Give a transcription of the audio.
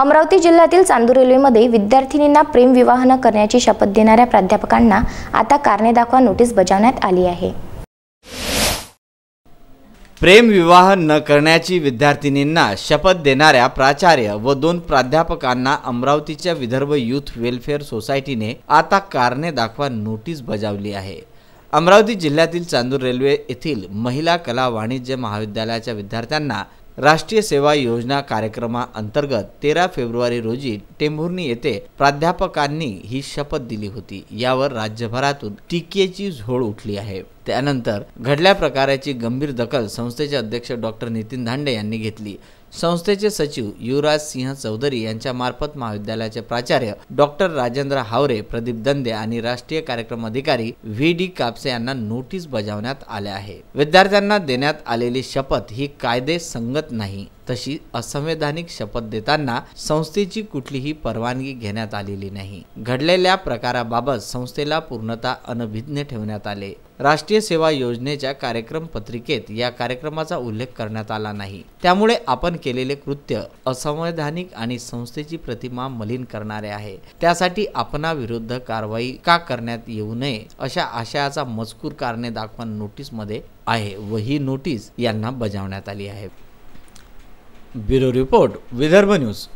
अमरावती जिल्ह्यातील चांदूर रेल्वेमध्ये विद्यार्थिनींना प्रेमविवाह न करण्याची शपथ देणाऱ्या प्राध्यापकांना आता कारणे दाखवा नोटीस बजावण्यात आली आहे प्रेम विवाह न करण्याची विद्यार्थिनींना शपथ देणाऱ्या प्राचार्य व दोन प्राध्यापकांना अमरावतीच्या विदर्भ युथ वेलफेअर सोसायटीने आता कारणे दाखवा नोटीस बजावली आहे अमरावती जिल्ह्यातील चांदूर रेल्वे येथील महिला कला वाणिज्य महाविद्यालयाच्या विद्यार्थ्यांना राष्ट्रीय सेवा योजना कार्यक्रमा अंतर्गत तेरा फेब्रुवारी रोजी टेंभुर्णी येथे प्राध्यापकांनी ही शपथ दिली होती यावर राज्यभरातून टीकेची झोड उठली आहे त्यानंतर घडल्या प्रकाराची गंभीर दखल संस्थेचे अध्यक्ष डॉक्टर नितीन धांडे यांनी घेतली संस्थेचे सचिव युवराज सिंह चौधरी यांच्यामार्फत महाविद्यालयाचे प्राचार्य डॉक्टर राजेंद्र हावरे प्रदीप दंदे आणि राष्ट्रीय कार्यक्रम अधिकारी व्ही डी कापसे यांना नोटीस बजावण्यात आल्या आहे विद्यार्थ्यांना देण्यात आलेली शपथ ही कायदे संगत नाही तशी असंवैधानिक शपथ देताना संस्थेची कुठलीही परवानगी घेण्यात आलेली नाही घडलेल्या प्रकाराबाबत संस्थेला पूर्णतः अनभिज्ञ ठेवण्यात आले राष्ट्रीय सेवा योजनेच्या कार्यक्रम पत्रिकेत या कार्यक्रमाचा उल्लेख करण्यात आला नाही त्यामुळे आपण केलेले कृत्य असंवैधानिक आणि संस्थेची प्रतिमा मलिन करणारे आहे त्यासाठी आपणाविरुद्ध कारवाई का करण्यात येऊ नये अशा आशयाचा मजकूर कारणे दाखवा नोटीसमध्ये आहे व ही नोटीस यांना बजावण्यात आली आहे Bureau Report, Vidarbha News.